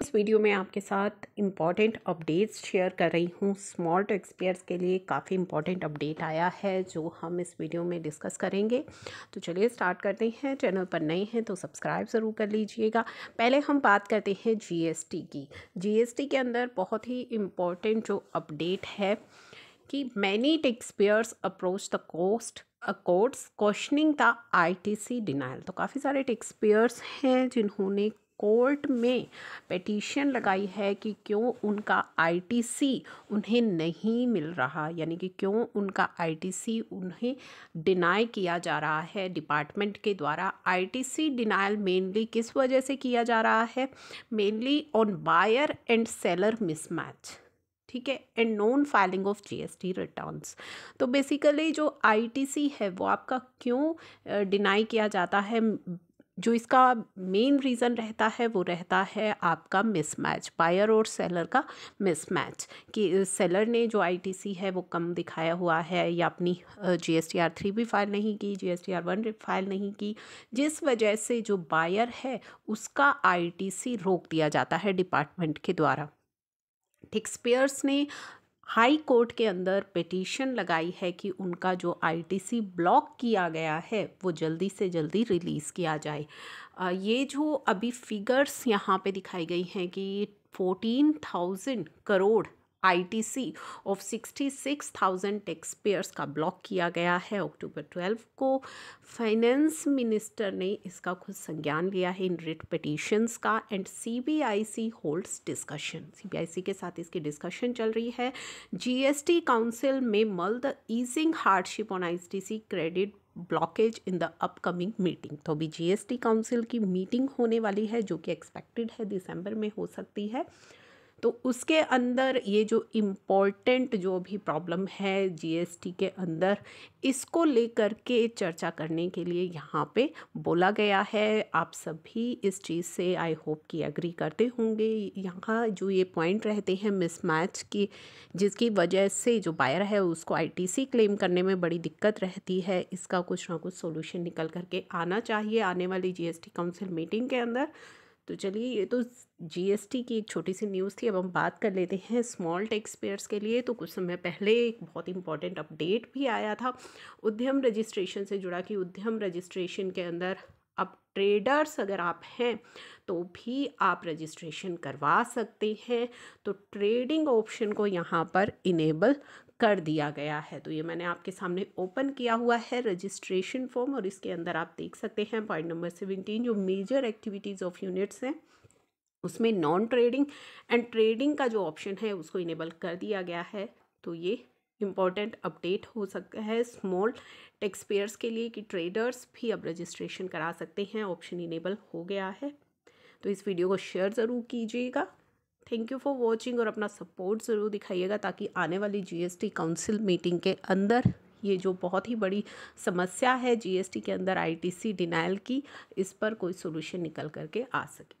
इस वीडियो में आपके साथ इम्पॉर्टेंट अपडेट्स शेयर कर रही हूँ स्मॉल टैक्सपेयर्स के लिए काफ़ी इम्पॉर्टेंट अपडेट आया है जो हम इस वीडियो में डिस्कस करेंगे तो चलिए स्टार्ट करते हैं चैनल पर नए हैं तो सब्सक्राइब ज़रूर कर लीजिएगा पहले हम बात करते हैं जीएसटी की जीएसटी के अंदर बहुत ही इम्पॉर्टेंट जो अपडेट है कि many taxpayers approach the coast courts questioning the C denial तो काफ़ी सारे टेक्सपेयर्स हैं जिन्होंने कोर्ट में पटिशन लगाई है कि क्यों उनका आईटीसी उन्हें नहीं मिल रहा यानी कि क्यों उनका आईटीसी उन्हें डिनाई किया जा रहा है डिपार्टमेंट के द्वारा आईटीसी डिनाइल मेनली किस वजह से किया जा रहा है mainly on buyer and seller mismatch ठीक है and non filing of GST returns तो बेसिकली जो आईटीसी है वो आपका क्यों डिनाई किया जाता है जो इसका मेन रीज़न रहता है वो रहता है आपका मिसमैच बायर और सेलर का मिसमैच कि सेलर ने जो आईटीसी है वो कम दिखाया हुआ है या अपनी G S T R three भी फाइल नहीं की G S T R one file नहीं की जिस वजह से जो बायर है उसका आईटीसी रोक दिया जाता है डिपार्टमेंट के द्वारा टेक्सपेयर्स ने हाई कोर्ट के अंदर पिटीशन लगाई है कि उनका जो आईटीसी ब्लॉक किया गया है वो जल्दी से जल्दी रिलीज़ किया जाए ये जो अभी फिगर्स यहाँ पे दिखाई गई हैं कि fourteen thousand crore ITC of 66,000 taxpayers का ब्लॉक किया गया है अक्टूबर 12 को फाइनेंस मिनिस्टर ने इसका खुद संज्ञान लिया है इन रिट पटिशंस का and CBIC holds discussion CBIC के साथ इसकी डिस्कशन चल रही है जीएसटी काउंसिल में मल the easing hardship on ITC credit blockage in the upcoming meeting तो अभी जीएसटी काउंसिल की मीटिंग होने वाली है जो कि एक्सपेक्टेड है दिसंबर में हो सकती है तो उसके अंदर ये जो इम्पोर्टेंट जो भी प्रॉब्लम है जीएसटी के अंदर इसको लेकर के चर्चा करने के लिए यहाँ पे बोला गया है आप सभी इस चीज़ से आई होप कि एग्री करते होंगे यहाँ जो ये पॉइंट रहते हैं मिसमैच की जिसकी वजह से जो बायर है उसको आईटीसी क्लेम करने में बड़ी दिक्कत रहती है इसका कुछ ना कुछ सोल्यूशन निकल करके आना चाहिए आने वाली जी काउंसिल मीटिंग के अंदर तो चलिए ये तो जीएसटी की एक छोटी सी न्यूज़ थी अब हम बात कर लेते हैं स्मॉल टैक्स पेयर्स के लिए तो कुछ समय पहले एक बहुत इंपॉर्टेंट अपडेट भी आया था उद्यम रजिस्ट्रेशन से जुड़ा कि उद्यम रजिस्ट्रेशन के अंदर अब ट्रेडर्स अगर आप हैं तो भी आप रजिस्ट्रेशन करवा सकते हैं तो ट्रेडिंग ऑप्शन को यहाँ पर इनेबल कर दिया गया है तो ये मैंने आपके सामने ओपन किया हुआ है रजिस्ट्रेशन फॉर्म और इसके अंदर आप देख सकते हैं पॉइंट नंबर सेवेंटीन जो मेजर एक्टिविटीज़ ऑफ यूनिट्स हैं उसमें नॉन ट्रेडिंग एंड ट्रेडिंग का जो ऑप्शन है उसको इनेबल कर दिया गया है तो ये इम्पॉर्टेंट अपडेट हो सकता है स्मॉल टैक्स पेयर्स के लिए कि ट्रेडर्स भी अब रजिस्ट्रेशन करा सकते हैं ऑप्शन इनेबल हो गया है तो इस वीडियो को शेयर ज़रूर कीजिएगा थैंक यू फॉर वॉचिंग और अपना सपोर्ट ज़रूर दिखाइएगा ताकि आने वाली जीएसटी काउंसिल मीटिंग के अंदर ये जो बहुत ही बड़ी समस्या है जीएसटी के अंदर आईटीसी डिनाइल की इस पर कोई सोल्यूशन निकल करके आ सके